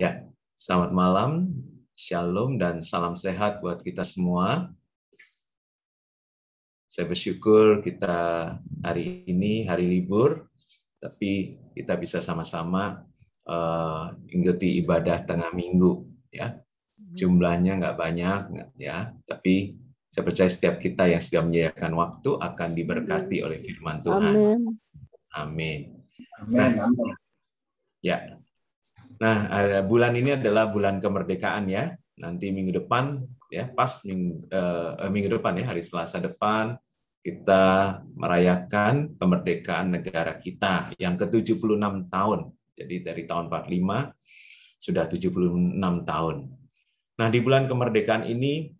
Ya, selamat malam, shalom dan salam sehat buat kita semua. Saya bersyukur kita hari ini hari libur, tapi kita bisa sama-sama uh, mengikuti ibadah tengah minggu. Ya, hmm. jumlahnya nggak banyak, ya, tapi saya percaya setiap kita yang sudah menyediakan waktu akan diberkati hmm. oleh firman Tuhan. Amin. Amin. Nah, ya, Nah, bulan ini adalah bulan kemerdekaan ya. Nanti minggu depan ya, pas minggu, eh, minggu depan ya, hari Selasa depan kita merayakan kemerdekaan negara kita yang ke-76 tahun. Jadi dari tahun 45 sudah 76 tahun. Nah, di bulan kemerdekaan ini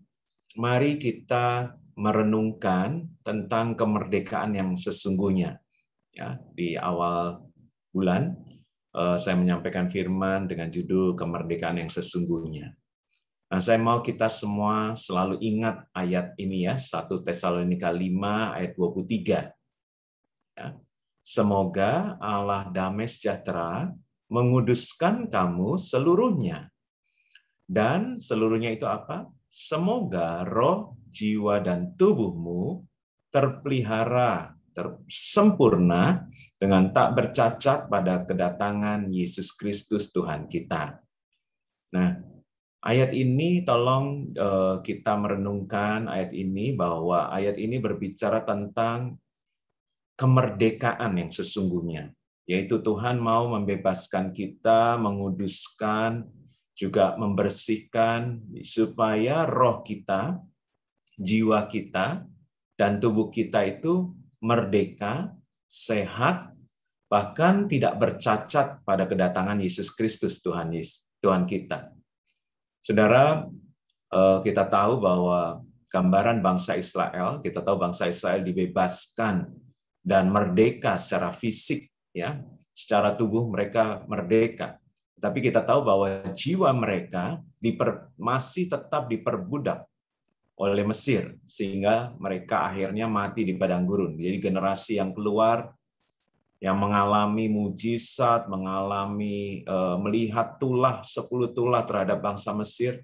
mari kita merenungkan tentang kemerdekaan yang sesungguhnya. Ya, di awal bulan Eh, saya menyampaikan firman dengan judul kemerdekaan yang sesungguhnya. Nah, saya mau kita semua selalu ingat ayat ini ya, 1 Tesalonika 5 ayat 23. Ya. Semoga Allah damai sejahtera menguduskan kamu seluruhnya. Dan seluruhnya itu apa? Semoga roh, jiwa, dan tubuhmu terpelihara sempurna dengan tak bercacat pada kedatangan Yesus Kristus Tuhan kita. Nah, ayat ini tolong eh, kita merenungkan ayat ini bahwa ayat ini berbicara tentang kemerdekaan yang sesungguhnya, yaitu Tuhan mau membebaskan kita, menguduskan, juga membersihkan supaya roh kita, jiwa kita, dan tubuh kita itu merdeka, sehat, bahkan tidak bercacat pada kedatangan Yesus Kristus Tuhan Yesus, Tuhan kita. Saudara, eh, kita tahu bahwa gambaran bangsa Israel, kita tahu bangsa Israel dibebaskan dan merdeka secara fisik ya, secara tubuh mereka merdeka. Tapi kita tahu bahwa jiwa mereka diper, masih tetap diperbudak oleh Mesir sehingga mereka akhirnya mati di padang gurun. Jadi generasi yang keluar yang mengalami mujizat, mengalami eh, melihat tulah sepuluh tulah terhadap bangsa Mesir.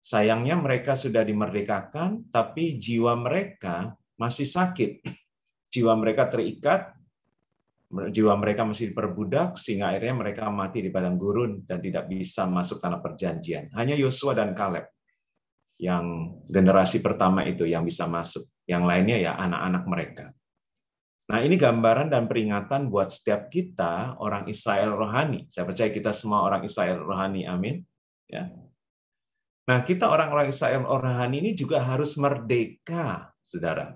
Sayangnya mereka sudah dimerdekakan tapi jiwa mereka masih sakit. Jiwa mereka terikat, jiwa mereka masih diperbudak sehingga akhirnya mereka mati di padang gurun dan tidak bisa masuk tanah perjanjian. Hanya Yosua dan Kaleb yang generasi pertama itu yang bisa masuk. Yang lainnya ya anak-anak mereka. Nah, ini gambaran dan peringatan buat setiap kita orang Israel rohani. Saya percaya kita semua orang Israel rohani. Amin. Ya. Nah, kita orang-orang Israel rohani ini juga harus merdeka, Saudara.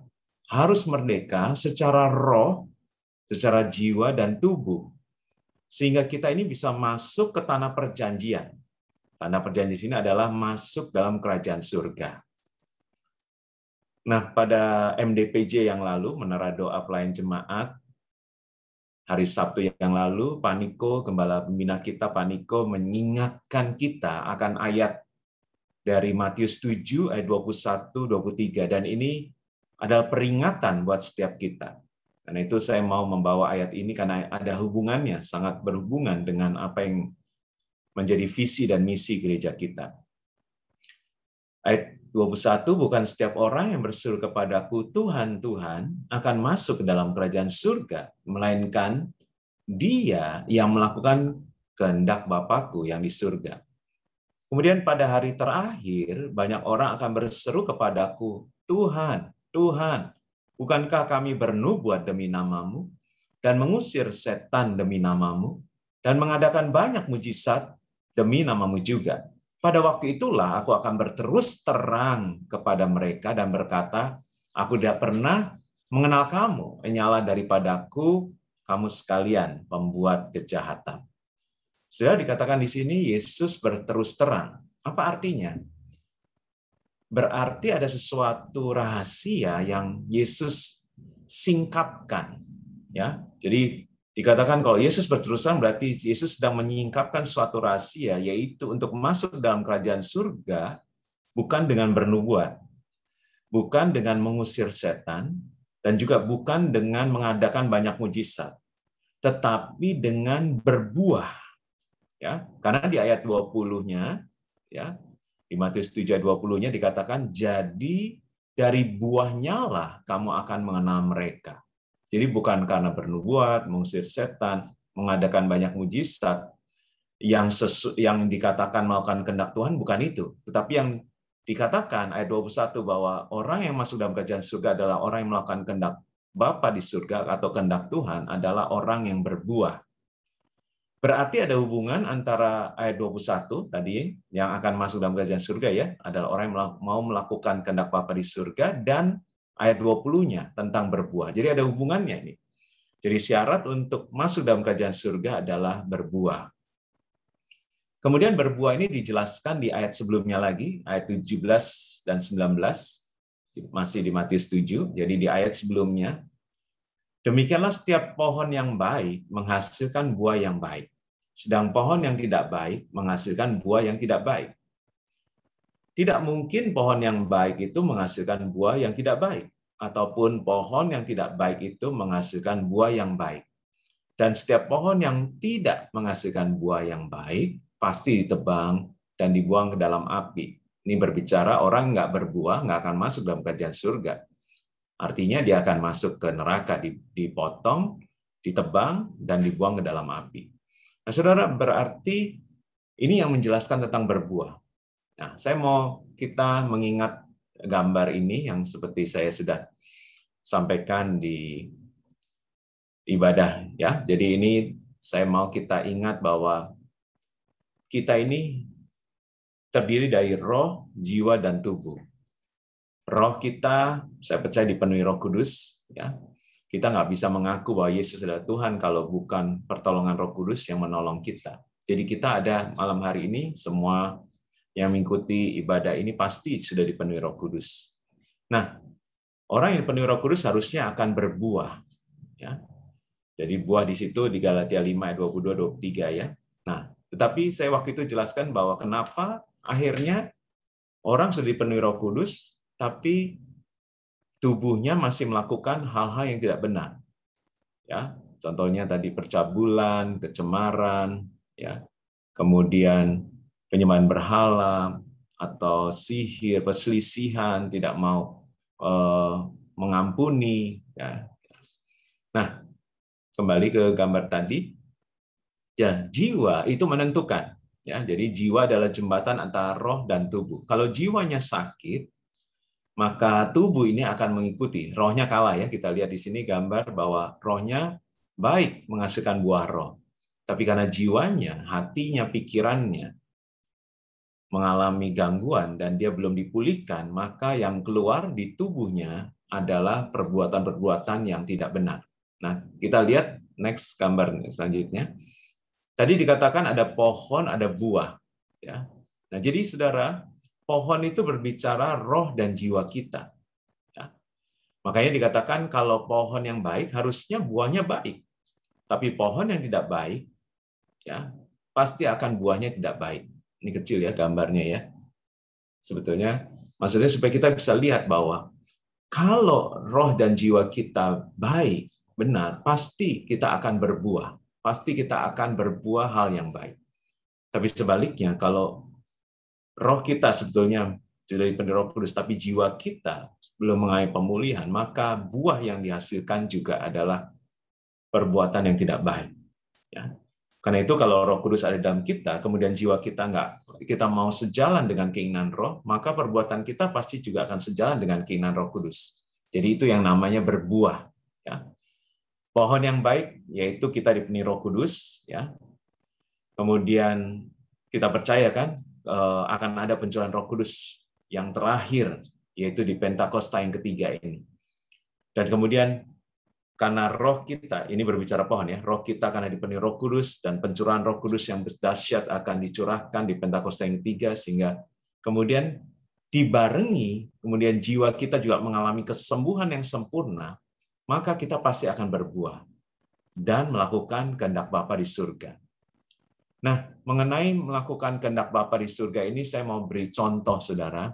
Harus merdeka secara roh, secara jiwa dan tubuh. Sehingga kita ini bisa masuk ke tanah perjanjian. Tanda perjanjian di sini adalah masuk dalam kerajaan surga. Nah, pada MDPJ yang lalu, Menara Doa Pelayan Jemaat, hari Sabtu yang lalu, Paniko, Gembala Pembina kita, Paniko, mengingatkan kita akan ayat dari Matius 7, ayat 21, 23. Dan ini adalah peringatan buat setiap kita. Karena itu saya mau membawa ayat ini karena ada hubungannya, sangat berhubungan dengan apa yang menjadi visi dan misi gereja kita. Ayat 21, bukan setiap orang yang berseru kepadaku, Tuhan, Tuhan, akan masuk ke dalam kerajaan surga, melainkan dia yang melakukan kehendak Bapakku yang di surga. Kemudian pada hari terakhir, banyak orang akan berseru kepadaku, Tuhan, Tuhan, bukankah kami bernubuat demi namamu, dan mengusir setan demi namamu, dan mengadakan banyak mujizat demi namamu juga. Pada waktu itulah aku akan berterus terang kepada mereka dan berkata, aku tidak pernah mengenal kamu, nyala daripadaku, kamu sekalian pembuat kejahatan. Sudah dikatakan di sini, Yesus berterus terang. Apa artinya? Berarti ada sesuatu rahasia yang Yesus singkapkan. ya. Jadi Dikatakan kalau Yesus berterusan berarti Yesus sedang menyingkapkan suatu rahasia, yaitu untuk masuk dalam kerajaan surga bukan dengan bernubuat, bukan dengan mengusir setan, dan juga bukan dengan mengadakan banyak mujizat, tetapi dengan berbuah. Ya, karena di ayat 20-nya ya, di Matius 7 20-nya dikatakan jadi dari buahnya lah kamu akan mengenal mereka. Jadi bukan karena bernubuat, mengusir setan, mengadakan banyak mujizat, yang sesu, yang dikatakan melakukan kehendak Tuhan bukan itu, tetapi yang dikatakan ayat 21 bahwa orang yang masuk dalam kerajaan surga adalah orang yang melakukan kehendak Bapa di surga atau kehendak Tuhan adalah orang yang berbuah. Berarti ada hubungan antara ayat 21 tadi yang akan masuk dalam kerajaan surga ya, adalah orang yang mau melakukan kehendak Bapa di surga dan ayat 20-nya tentang berbuah. Jadi ada hubungannya ini. Jadi syarat untuk masuk dalam kerajaan surga adalah berbuah. Kemudian berbuah ini dijelaskan di ayat sebelumnya lagi, ayat 17 dan 19, masih di Matius 7, jadi di ayat sebelumnya. Demikianlah setiap pohon yang baik menghasilkan buah yang baik, sedang pohon yang tidak baik menghasilkan buah yang tidak baik. Tidak mungkin pohon yang baik itu menghasilkan buah yang tidak baik, ataupun pohon yang tidak baik itu menghasilkan buah yang baik. Dan setiap pohon yang tidak menghasilkan buah yang baik pasti ditebang dan dibuang ke dalam api. Ini berbicara orang nggak berbuah nggak akan masuk dalam kerajaan surga. Artinya dia akan masuk ke neraka, dipotong, ditebang, dan dibuang ke dalam api. Nah, saudara, berarti ini yang menjelaskan tentang berbuah. Nah, saya mau kita mengingat gambar ini yang seperti saya sudah sampaikan di ibadah ya. Jadi ini saya mau kita ingat bahwa kita ini terdiri dari roh, jiwa dan tubuh. Roh kita saya percaya dipenuhi Roh Kudus ya. Kita nggak bisa mengaku bahwa Yesus adalah Tuhan kalau bukan pertolongan Roh Kudus yang menolong kita. Jadi kita ada malam hari ini semua yang mengikuti ibadah ini pasti sudah dipenuhi Roh Kudus. Nah, orang yang dipenuhi Roh Kudus harusnya akan berbuah, ya. Jadi buah di situ di Galatia 5 ayat 22 23 ya. Nah, tetapi saya waktu itu jelaskan bahwa kenapa akhirnya orang sudah dipenuhi Roh Kudus tapi tubuhnya masih melakukan hal-hal yang tidak benar. Ya, contohnya tadi percabulan, kecemaran, ya. Kemudian penyembahan berhala atau sihir, perselisihan, tidak mau eh, mengampuni. Ya. Nah, kembali ke gambar tadi, ya jiwa itu menentukan. Ya, jadi jiwa adalah jembatan antara roh dan tubuh. Kalau jiwanya sakit, maka tubuh ini akan mengikuti. Rohnya kalah ya. Kita lihat di sini gambar bahwa rohnya baik menghasilkan buah roh. Tapi karena jiwanya, hatinya, pikirannya mengalami gangguan dan dia belum dipulihkan, maka yang keluar di tubuhnya adalah perbuatan-perbuatan yang tidak benar. Nah, kita lihat next gambar selanjutnya. Tadi dikatakan ada pohon, ada buah. Ya. Nah, jadi saudara, pohon itu berbicara roh dan jiwa kita. Ya. Makanya dikatakan kalau pohon yang baik harusnya buahnya baik. Tapi pohon yang tidak baik, ya pasti akan buahnya tidak baik ini kecil ya gambarnya ya. Sebetulnya maksudnya supaya kita bisa lihat bahwa kalau roh dan jiwa kita baik, benar, pasti kita akan berbuah. Pasti kita akan berbuah hal yang baik. Tapi sebaliknya kalau roh kita sebetulnya sudah dipenuhi Roh Kudus tapi jiwa kita belum mengalami pemulihan, maka buah yang dihasilkan juga adalah perbuatan yang tidak baik. Ya. Karena itu kalau roh kudus ada dalam kita, kemudian jiwa kita nggak, kita mau sejalan dengan keinginan roh, maka perbuatan kita pasti juga akan sejalan dengan keinginan roh kudus. Jadi itu yang namanya berbuah. Ya. Pohon yang baik, yaitu kita dipenuhi roh kudus. ya Kemudian kita percaya kan eh, akan ada pencurahan roh kudus yang terakhir, yaitu di Pentakosta yang ketiga ini. Dan kemudian karena roh kita, ini berbicara pohon ya, roh kita karena dipenuhi roh kudus, dan pencurahan roh kudus yang dahsyat akan dicurahkan di Pentakosta yang ketiga, sehingga kemudian dibarengi, kemudian jiwa kita juga mengalami kesembuhan yang sempurna, maka kita pasti akan berbuah dan melakukan kehendak Bapa di surga. Nah, mengenai melakukan kehendak Bapa di surga ini, saya mau beri contoh, saudara.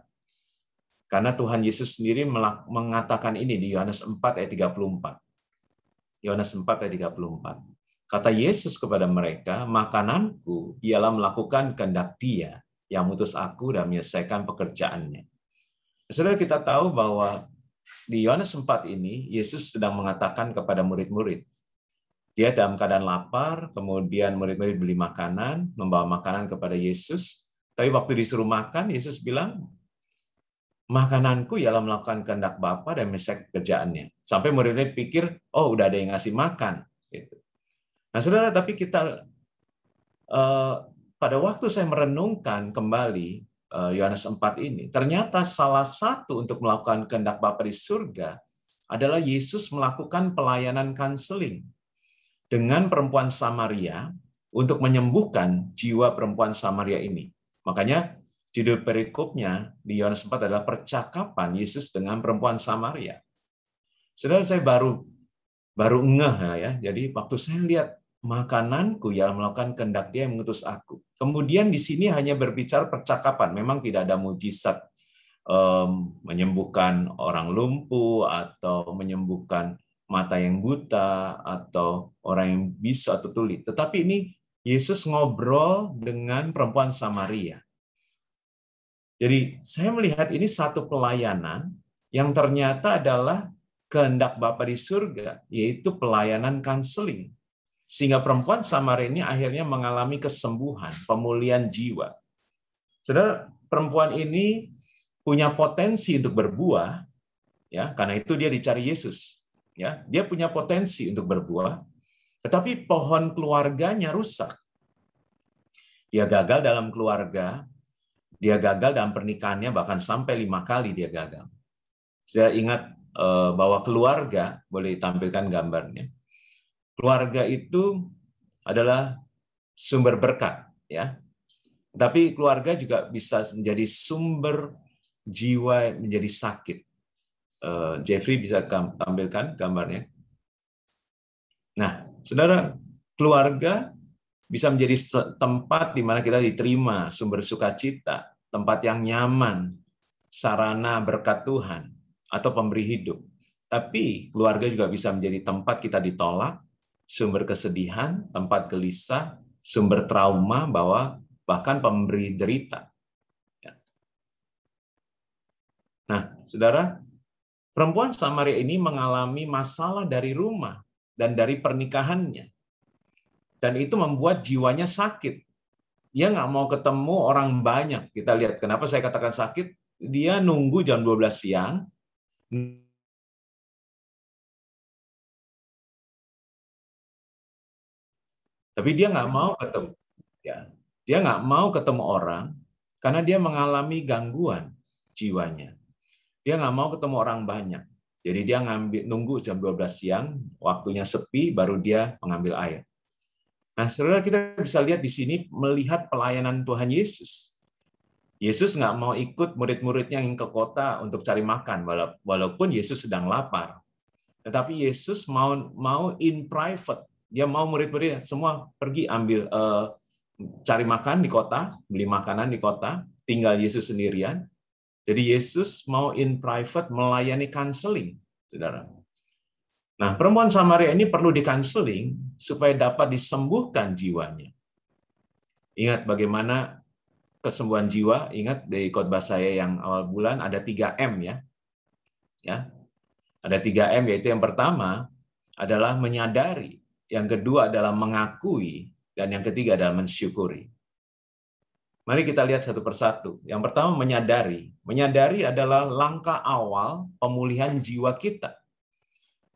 Karena Tuhan Yesus sendiri mengatakan ini di Yohanes 4 ayat 34 Yohanes 4 ayat 34. Kata Yesus kepada mereka, makananku ialah melakukan kehendak dia yang mutus aku dan menyelesaikan pekerjaannya. Saudara kita tahu bahwa di Yohanes 4 ini, Yesus sedang mengatakan kepada murid-murid, dia dalam keadaan lapar, kemudian murid-murid beli makanan, membawa makanan kepada Yesus, tapi waktu disuruh makan, Yesus bilang, makananku ialah melakukan kehendak Bapa dan mesek kerjaannya. Sampai muridnya pikir, oh udah ada yang ngasih makan. Gitu. Nah saudara, tapi kita eh, pada waktu saya merenungkan kembali eh, Yohanes 4 ini, ternyata salah satu untuk melakukan kehendak Bapa di surga adalah Yesus melakukan pelayanan kanseling dengan perempuan Samaria untuk menyembuhkan jiwa perempuan Samaria ini. Makanya Judul perikopnya di Yohanes 4 adalah percakapan Yesus dengan perempuan Samaria. Saudara saya baru baru ngeh ya. Jadi waktu saya lihat makananku yang melakukan kehendak dia yang mengutus aku. Kemudian di sini hanya berbicara percakapan. Memang tidak ada mujizat um, menyembuhkan orang lumpuh atau menyembuhkan mata yang buta atau orang yang bisa atau tuli. Tetapi ini Yesus ngobrol dengan perempuan Samaria. Jadi saya melihat ini satu pelayanan yang ternyata adalah kehendak Bapa di surga, yaitu pelayanan counseling. Sehingga perempuan Samaria ini akhirnya mengalami kesembuhan, pemulihan jiwa. Saudara, perempuan ini punya potensi untuk berbuah, ya karena itu dia dicari Yesus. Ya, dia punya potensi untuk berbuah, tetapi pohon keluarganya rusak. Dia gagal dalam keluarga, dia gagal dalam pernikahannya bahkan sampai lima kali dia gagal. Saya ingat eh, bahwa keluarga, boleh ditampilkan gambarnya. Keluarga itu adalah sumber berkat, ya. Tapi keluarga juga bisa menjadi sumber jiwa menjadi sakit. Eh, Jeffrey bisa tampilkan gambarnya. Nah, saudara, keluarga bisa menjadi tempat di mana kita diterima, sumber sukacita, tempat yang nyaman, sarana berkat Tuhan, atau pemberi hidup. Tapi keluarga juga bisa menjadi tempat kita ditolak, sumber kesedihan, tempat gelisah, sumber trauma, bahwa bahkan pemberi derita. Ya. Nah, saudara, perempuan Samaria ini mengalami masalah dari rumah dan dari pernikahannya dan itu membuat jiwanya sakit. Dia nggak mau ketemu orang banyak. Kita lihat kenapa saya katakan sakit. Dia nunggu jam 12 siang, tapi dia nggak mau ketemu. Ya. dia nggak mau ketemu orang karena dia mengalami gangguan jiwanya. Dia nggak mau ketemu orang banyak. Jadi dia ngambil nunggu jam 12 siang, waktunya sepi, baru dia mengambil air. Nah, saudara kita bisa lihat di sini melihat pelayanan Tuhan Yesus. Yesus nggak mau ikut murid-muridnya yang ke kota untuk cari makan, walaupun Yesus sedang lapar. Tetapi Yesus mau mau in private, dia mau murid muridnya semua pergi ambil uh, cari makan di kota, beli makanan di kota, tinggal Yesus sendirian. Jadi Yesus mau in private melayani counseling, saudara. Nah, perempuan Samaria ini perlu di counseling supaya dapat disembuhkan jiwanya. Ingat bagaimana kesembuhan jiwa, ingat dari khotbah saya yang awal bulan ada 3M ya. Ya. Ada 3M yaitu yang pertama adalah menyadari, yang kedua adalah mengakui, dan yang ketiga adalah mensyukuri. Mari kita lihat satu persatu. Yang pertama menyadari. Menyadari adalah langkah awal pemulihan jiwa kita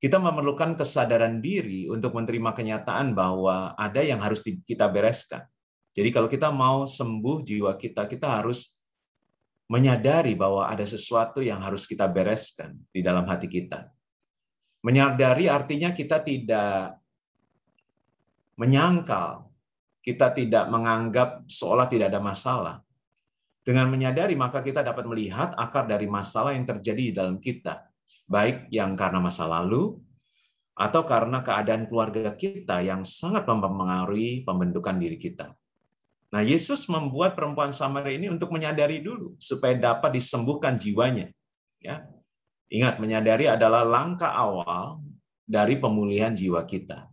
kita memerlukan kesadaran diri untuk menerima kenyataan bahwa ada yang harus kita bereskan. Jadi kalau kita mau sembuh jiwa kita, kita harus menyadari bahwa ada sesuatu yang harus kita bereskan di dalam hati kita. Menyadari artinya kita tidak menyangkal, kita tidak menganggap seolah tidak ada masalah. Dengan menyadari maka kita dapat melihat akar dari masalah yang terjadi di dalam kita baik yang karena masa lalu atau karena keadaan keluarga kita yang sangat mempengaruhi pembentukan diri kita. Nah, Yesus membuat perempuan Samaria ini untuk menyadari dulu supaya dapat disembuhkan jiwanya. Ya. Ingat, menyadari adalah langkah awal dari pemulihan jiwa kita.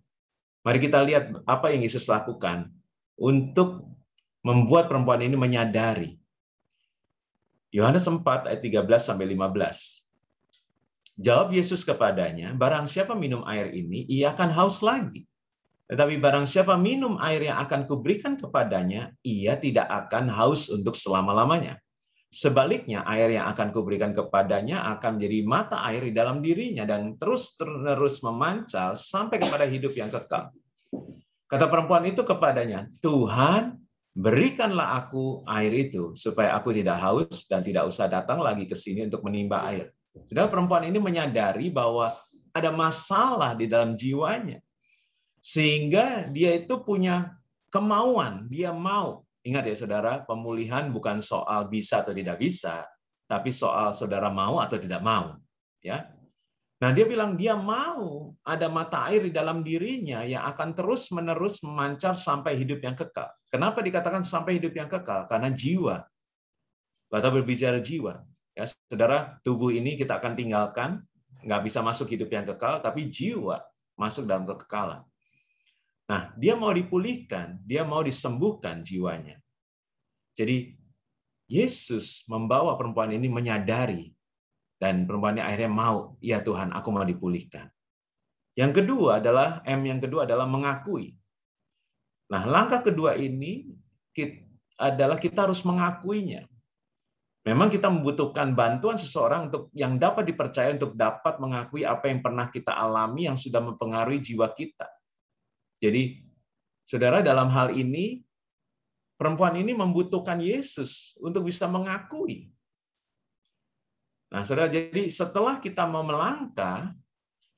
Mari kita lihat apa yang Yesus lakukan untuk membuat perempuan ini menyadari. Yohanes 4 ayat 13 sampai 15. Jawab Yesus kepadanya, barang siapa minum air ini, ia akan haus lagi. Tetapi barang siapa minum air yang akan kuberikan kepadanya, ia tidak akan haus untuk selama-lamanya. Sebaliknya, air yang akan kuberikan kepadanya akan menjadi mata air di dalam dirinya dan terus-terus memancar sampai kepada hidup yang kekal. Kata perempuan itu kepadanya, Tuhan, berikanlah aku air itu supaya aku tidak haus dan tidak usah datang lagi ke sini untuk menimba air. Sudah perempuan ini menyadari bahwa ada masalah di dalam jiwanya. Sehingga dia itu punya kemauan, dia mau. Ingat ya saudara, pemulihan bukan soal bisa atau tidak bisa, tapi soal saudara mau atau tidak mau. Ya, Nah, dia bilang dia mau ada mata air di dalam dirinya yang akan terus-menerus memancar sampai hidup yang kekal. Kenapa dikatakan sampai hidup yang kekal? Karena jiwa. Bata berbicara jiwa. Ya, saudara, tubuh ini kita akan tinggalkan, nggak bisa masuk hidup yang kekal, tapi jiwa masuk dalam kekekalan. Nah, dia mau dipulihkan, dia mau disembuhkan jiwanya. Jadi, Yesus membawa perempuan ini menyadari, dan perempuan ini akhirnya mau, ya Tuhan, aku mau dipulihkan. Yang kedua adalah, M yang kedua adalah mengakui. Nah, langkah kedua ini adalah kita harus mengakuinya. Memang kita membutuhkan bantuan seseorang untuk yang dapat dipercaya untuk dapat mengakui apa yang pernah kita alami yang sudah mempengaruhi jiwa kita. Jadi, saudara dalam hal ini perempuan ini membutuhkan Yesus untuk bisa mengakui. Nah, saudara, jadi setelah kita mau melangkah,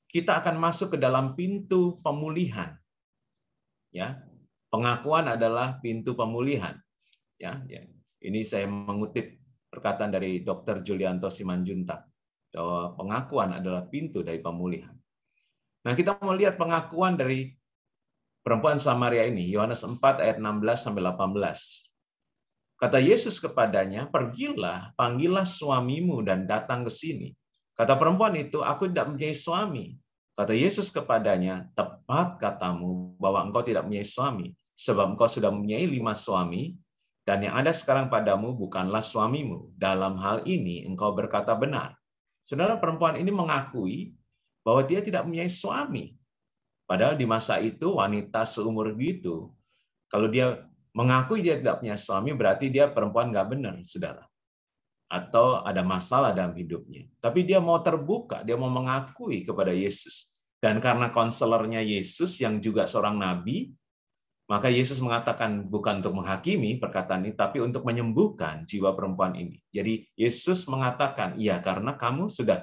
kita akan masuk ke dalam pintu pemulihan. Ya, pengakuan adalah pintu pemulihan. Ya, ya. ini saya mengutip perkataan dari Dr. Julianto Simanjuntak bahwa pengakuan adalah pintu dari pemulihan. Nah, kita mau lihat pengakuan dari perempuan Samaria ini, Yohanes 4 ayat 16 sampai 18. Kata Yesus kepadanya, "Pergilah, panggillah suamimu dan datang ke sini." Kata perempuan itu, "Aku tidak mempunyai suami." Kata Yesus kepadanya, "Tepat katamu bahwa engkau tidak mempunyai suami, sebab engkau sudah mempunyai lima suami, dan yang ada sekarang padamu bukanlah suamimu. Dalam hal ini engkau berkata benar. Saudara perempuan ini mengakui bahwa dia tidak punya suami. Padahal di masa itu wanita seumur gitu, kalau dia mengakui dia tidak punya suami, berarti dia perempuan nggak benar, saudara. Atau ada masalah dalam hidupnya. Tapi dia mau terbuka, dia mau mengakui kepada Yesus. Dan karena konselernya Yesus yang juga seorang nabi, maka Yesus mengatakan bukan untuk menghakimi perkataan ini, tapi untuk menyembuhkan jiwa perempuan ini. Jadi Yesus mengatakan, iya karena kamu sudah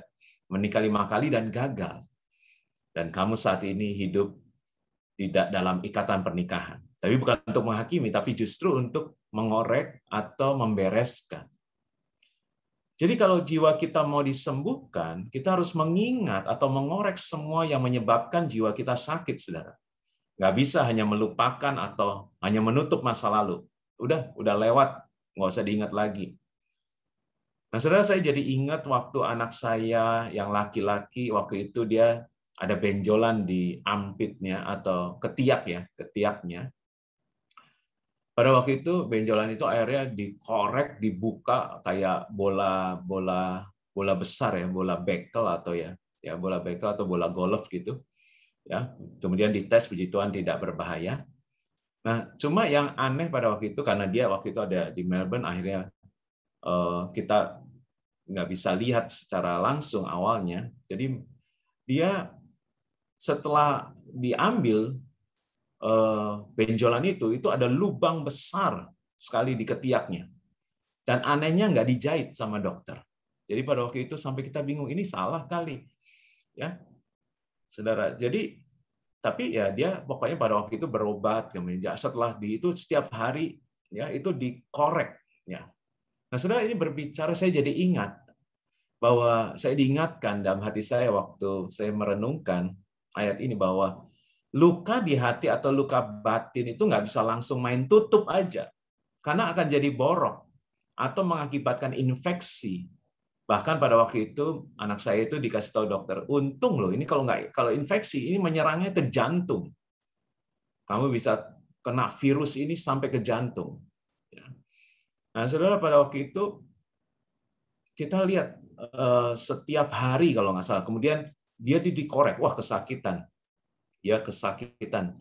menikah lima kali dan gagal. Dan kamu saat ini hidup tidak dalam ikatan pernikahan. Tapi bukan untuk menghakimi, tapi justru untuk mengorek atau membereskan. Jadi kalau jiwa kita mau disembuhkan, kita harus mengingat atau mengorek semua yang menyebabkan jiwa kita sakit, saudara nggak bisa hanya melupakan atau hanya menutup masa lalu. Udah, udah lewat, nggak usah diingat lagi. Nah, saudara saya jadi ingat waktu anak saya yang laki-laki waktu itu dia ada benjolan di ampitnya atau ketiak ya, ketiaknya. Pada waktu itu benjolan itu akhirnya dikorek, dibuka kayak bola bola bola besar ya, bola bekel atau ya, ya bola bekel atau bola golf gitu ya kemudian dites puji Tuhan tidak berbahaya nah cuma yang aneh pada waktu itu karena dia waktu itu ada di Melbourne akhirnya eh, kita nggak bisa lihat secara langsung awalnya jadi dia setelah diambil eh, benjolan itu itu ada lubang besar sekali di ketiaknya dan anehnya nggak dijahit sama dokter jadi pada waktu itu sampai kita bingung ini salah kali ya saudara. Jadi tapi ya dia pokoknya pada waktu itu berobat kemudian setelah di itu setiap hari ya itu dikorek ya. Nah, saudara ini berbicara saya jadi ingat bahwa saya diingatkan dalam hati saya waktu saya merenungkan ayat ini bahwa luka di hati atau luka batin itu nggak bisa langsung main tutup aja karena akan jadi borok atau mengakibatkan infeksi Bahkan pada waktu itu anak saya itu dikasih tahu dokter, untung loh ini kalau nggak kalau infeksi ini menyerangnya ke jantung. Kamu bisa kena virus ini sampai ke jantung. Ya. Nah, saudara pada waktu itu kita lihat eh, setiap hari kalau nggak salah. Kemudian dia dikorek, wah kesakitan, ya kesakitan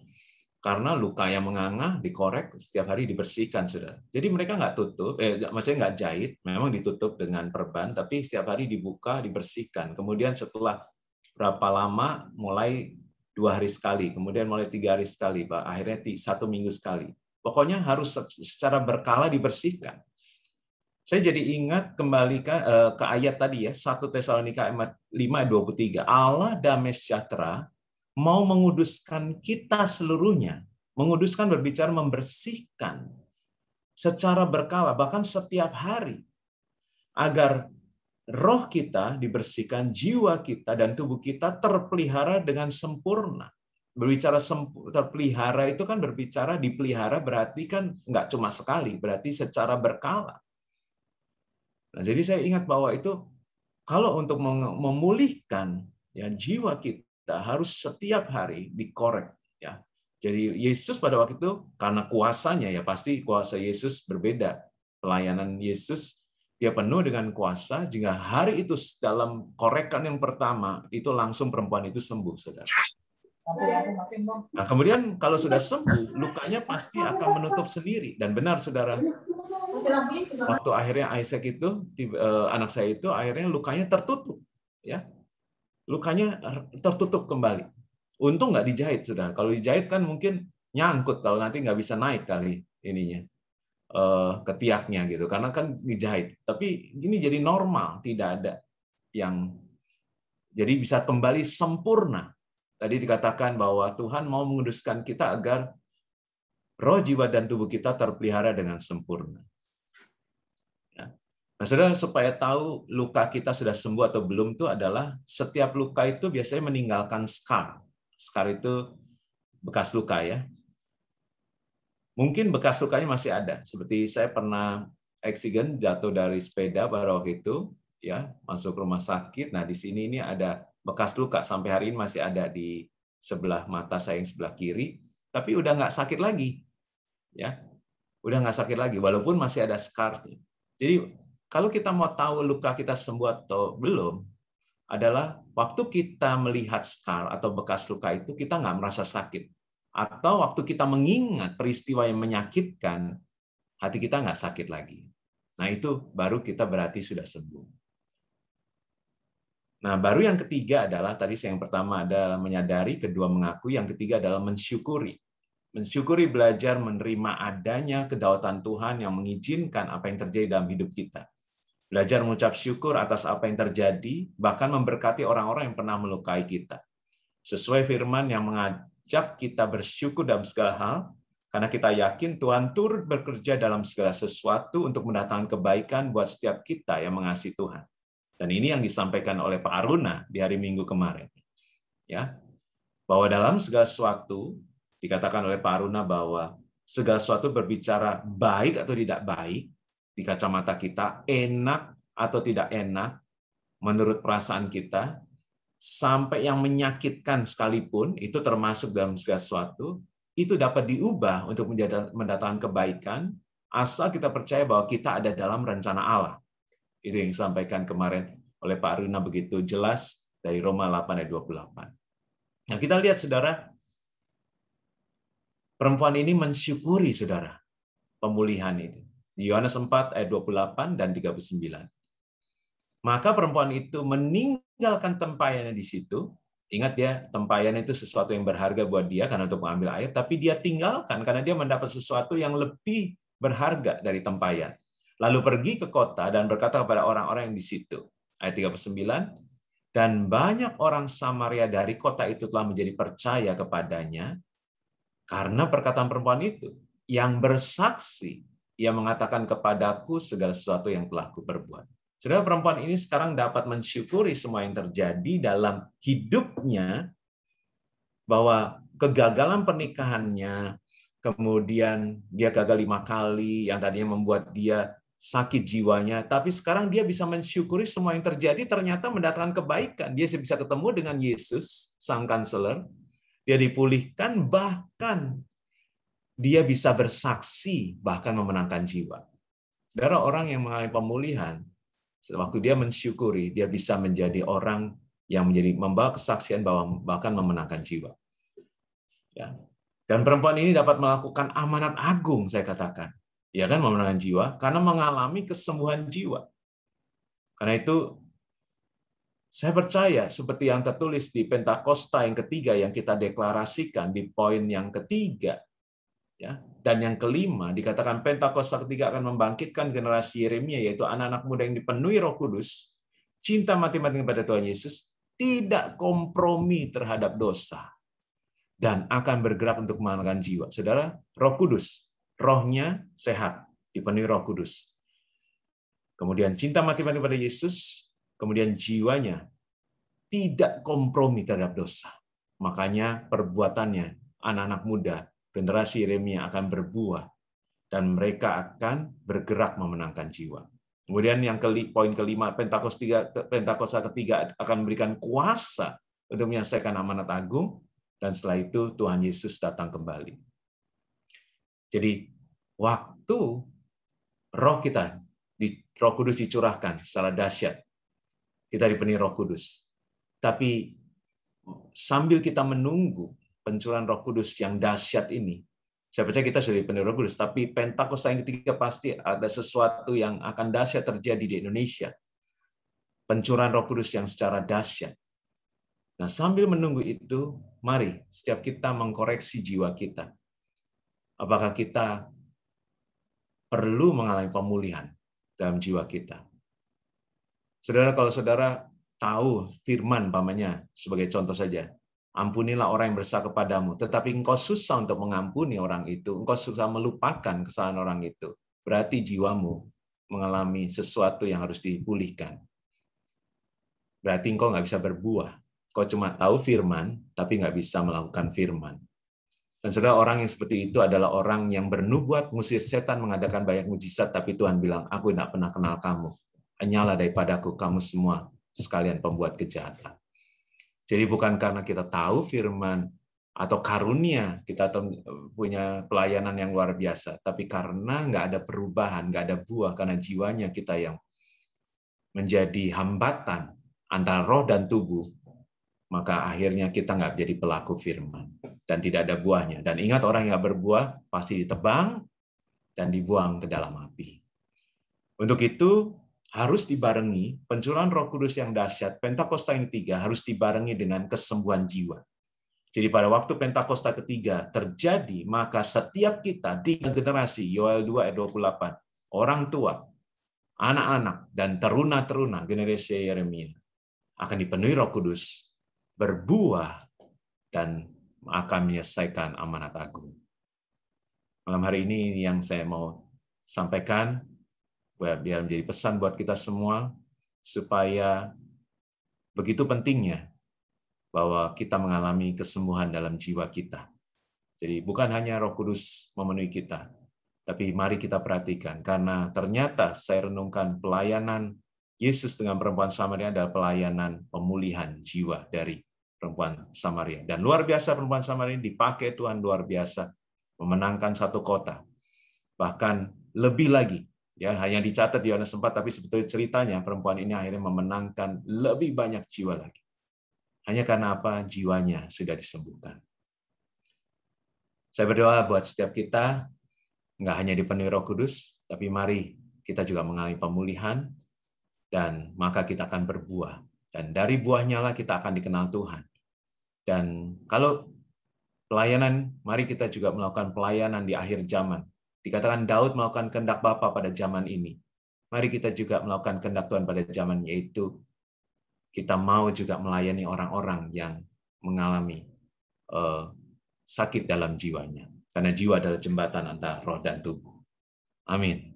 karena luka yang menganga dikorek setiap hari dibersihkan sudah. Jadi mereka nggak tutup, eh, maksudnya nggak jahit, memang ditutup dengan perban, tapi setiap hari dibuka dibersihkan. Kemudian setelah berapa lama mulai dua hari sekali, kemudian mulai tiga hari sekali, pak. akhirnya satu minggu sekali. Pokoknya harus secara berkala dibersihkan. Saya jadi ingat kembali ke, eh, ke ayat tadi ya, 1 Tesalonika 5 23. Allah damai sejahtera mau menguduskan kita seluruhnya. Menguduskan berbicara membersihkan secara berkala, bahkan setiap hari. Agar roh kita dibersihkan, jiwa kita dan tubuh kita terpelihara dengan sempurna. Berbicara sempu, terpelihara itu kan berbicara dipelihara berarti kan nggak cuma sekali, berarti secara berkala. Nah, jadi saya ingat bahwa itu kalau untuk memulihkan ya jiwa kita kita harus setiap hari dikorek ya. Jadi Yesus pada waktu itu karena kuasanya ya pasti kuasa Yesus berbeda. Pelayanan Yesus dia penuh dengan kuasa jika hari itu dalam korekan yang pertama itu langsung perempuan itu sembuh Saudara. Nah, kemudian kalau sudah sembuh, lukanya pasti akan menutup sendiri dan benar Saudara. Waktu akhirnya Isaac itu eh, anak saya itu akhirnya lukanya tertutup ya lukanya tertutup kembali. Untung nggak dijahit sudah. Kalau dijahit kan mungkin nyangkut kalau nanti nggak bisa naik kali ininya eh, ketiaknya gitu karena kan dijahit tapi ini jadi normal tidak ada yang jadi bisa kembali sempurna tadi dikatakan bahwa Tuhan mau menguduskan kita agar roh jiwa dan tubuh kita terpelihara dengan sempurna Nah, saudara supaya tahu luka kita sudah sembuh atau belum itu adalah setiap luka itu biasanya meninggalkan scar. Scar itu bekas luka ya. Mungkin bekas lukanya masih ada. Seperti saya pernah eksigen jatuh dari sepeda baru waktu itu ya masuk rumah sakit. Nah di sini ini ada bekas luka sampai hari ini masih ada di sebelah mata saya yang sebelah kiri. Tapi udah nggak sakit lagi ya, udah nggak sakit lagi walaupun masih ada scar Jadi kalau kita mau tahu luka kita sembuh atau belum, adalah waktu kita melihat scar atau bekas luka itu kita nggak merasa sakit. Atau waktu kita mengingat peristiwa yang menyakitkan, hati kita nggak sakit lagi. Nah itu baru kita berarti sudah sembuh. Nah baru yang ketiga adalah, tadi yang pertama adalah menyadari, kedua mengakui, yang ketiga adalah mensyukuri. Mensyukuri belajar menerima adanya kedaulatan Tuhan yang mengizinkan apa yang terjadi dalam hidup kita. Belajar mengucap syukur atas apa yang terjadi, bahkan memberkati orang-orang yang pernah melukai kita. Sesuai firman yang mengajak kita bersyukur dalam segala hal, karena kita yakin Tuhan turut bekerja dalam segala sesuatu untuk mendatangkan kebaikan buat setiap kita yang mengasihi Tuhan. Dan ini yang disampaikan oleh Pak Aruna di hari Minggu kemarin. Ya, bahwa dalam segala sesuatu dikatakan oleh Pak Aruna bahwa segala sesuatu berbicara baik atau tidak baik di kacamata kita enak atau tidak enak menurut perasaan kita sampai yang menyakitkan sekalipun itu termasuk dalam segala sesuatu itu dapat diubah untuk menjadi mendatangkan kebaikan asal kita percaya bahwa kita ada dalam rencana Allah. Itu yang disampaikan kemarin oleh Pak Aruna begitu jelas dari Roma 8 ayat 28. Nah, kita lihat Saudara perempuan ini mensyukuri Saudara pemulihan itu. Yohanes 4 ayat 28 dan 39. Maka perempuan itu meninggalkan tempayannya di situ. Ingat ya, tempayan itu sesuatu yang berharga buat dia karena untuk mengambil air, tapi dia tinggalkan karena dia mendapat sesuatu yang lebih berharga dari tempayan. Lalu pergi ke kota dan berkata kepada orang-orang yang di situ. Ayat 39, dan banyak orang Samaria dari kota itu telah menjadi percaya kepadanya karena perkataan perempuan itu yang bersaksi ia mengatakan kepadaku segala sesuatu yang telah kuperbuat. Saudara perempuan ini sekarang dapat mensyukuri semua yang terjadi dalam hidupnya bahwa kegagalan pernikahannya, kemudian dia gagal lima kali yang tadinya membuat dia sakit jiwanya, tapi sekarang dia bisa mensyukuri semua yang terjadi ternyata mendatangkan kebaikan. Dia bisa ketemu dengan Yesus, sang kanseler, dia dipulihkan bahkan dia bisa bersaksi bahkan memenangkan jiwa. Saudara orang yang mengalami pemulihan, waktu dia mensyukuri, dia bisa menjadi orang yang menjadi membawa kesaksian bahwa bahkan memenangkan jiwa. Ya. Dan perempuan ini dapat melakukan amanat agung, saya katakan. Ya kan, memenangkan jiwa, karena mengalami kesembuhan jiwa. Karena itu, saya percaya seperti yang tertulis di Pentakosta yang ketiga yang kita deklarasikan di poin yang ketiga, Ya. Dan yang kelima, dikatakan Pentakosta ketiga akan membangkitkan generasi Yeremia, yaitu anak-anak muda yang dipenuhi roh kudus, cinta mati-matian kepada Tuhan Yesus, tidak kompromi terhadap dosa, dan akan bergerak untuk memenangkan jiwa. Saudara, roh kudus, rohnya sehat, dipenuhi roh kudus. Kemudian cinta mati-matian kepada Yesus, kemudian jiwanya tidak kompromi terhadap dosa. Makanya perbuatannya anak-anak muda generasi Yeremia akan berbuah dan mereka akan bergerak memenangkan jiwa. Kemudian yang keli, poin kelima, Pentakos Pentakosta ketiga akan memberikan kuasa untuk menyelesaikan amanat agung, dan setelah itu Tuhan Yesus datang kembali. Jadi waktu roh kita, di, roh kudus dicurahkan secara dahsyat. Kita dipenuhi roh kudus. Tapi sambil kita menunggu, pencurahan Roh Kudus yang dahsyat ini. Saya percaya kita sudah dipenuhi Roh Kudus, tapi Pentakosta yang ketiga pasti ada sesuatu yang akan dahsyat terjadi di Indonesia. Pencurahan Roh Kudus yang secara dahsyat. Nah, sambil menunggu itu, mari setiap kita mengkoreksi jiwa kita. Apakah kita perlu mengalami pemulihan dalam jiwa kita? Saudara, kalau saudara tahu firman, pamannya sebagai contoh saja, Ampunilah orang yang bersalah kepadamu, tetapi engkau susah untuk mengampuni orang itu, engkau susah melupakan kesalahan orang itu. Berarti jiwamu mengalami sesuatu yang harus dipulihkan. Berarti engkau nggak bisa berbuah. Kau cuma tahu firman, tapi nggak bisa melakukan firman. Dan saudara, orang yang seperti itu adalah orang yang bernubuat musir setan mengadakan banyak mujizat, tapi Tuhan bilang, aku tidak pernah kenal kamu. Hanyalah daripadaku kamu semua sekalian pembuat kejahatan. Jadi bukan karena kita tahu firman atau karunia kita eh, punya pelayanan yang luar biasa, tapi karena nggak ada perubahan, nggak ada buah karena jiwanya kita yang menjadi hambatan antara roh dan tubuh, maka akhirnya kita nggak jadi pelaku firman dan tidak ada buahnya. Dan ingat orang yang berbuah pasti ditebang dan dibuang ke dalam api. Untuk itu harus dibarengi pencurahan Roh Kudus yang dahsyat Pentakosta yang ketiga harus dibarengi dengan kesembuhan jiwa. Jadi pada waktu Pentakosta ketiga terjadi, maka setiap kita di generasi Yoel 2 ayat 28, orang tua, anak-anak, dan teruna-teruna generasi Yeremia akan dipenuhi roh kudus, berbuah, dan akan menyelesaikan amanat agung. Malam hari ini yang saya mau sampaikan biar menjadi pesan buat kita semua supaya begitu pentingnya bahwa kita mengalami kesembuhan dalam jiwa kita. Jadi bukan hanya Roh Kudus memenuhi kita, tapi mari kita perhatikan karena ternyata saya renungkan pelayanan Yesus dengan perempuan Samaria adalah pelayanan pemulihan jiwa dari perempuan Samaria. Dan luar biasa perempuan Samaria ini dipakai Tuhan luar biasa memenangkan satu kota. Bahkan lebih lagi ya hanya dicatat di Yohanes 4 tapi sebetulnya ceritanya perempuan ini akhirnya memenangkan lebih banyak jiwa lagi. Hanya karena apa? Jiwanya sudah disembuhkan. Saya berdoa buat setiap kita nggak hanya dipenuhi Roh Kudus, tapi mari kita juga mengalami pemulihan dan maka kita akan berbuah dan dari buahnya lah kita akan dikenal Tuhan. Dan kalau pelayanan, mari kita juga melakukan pelayanan di akhir zaman Dikatakan Daud melakukan kehendak Bapa pada zaman ini. Mari kita juga melakukan kehendak Tuhan pada zaman yaitu kita mau juga melayani orang-orang yang mengalami uh, sakit dalam jiwanya. Karena jiwa adalah jembatan antara roh dan tubuh. Amin.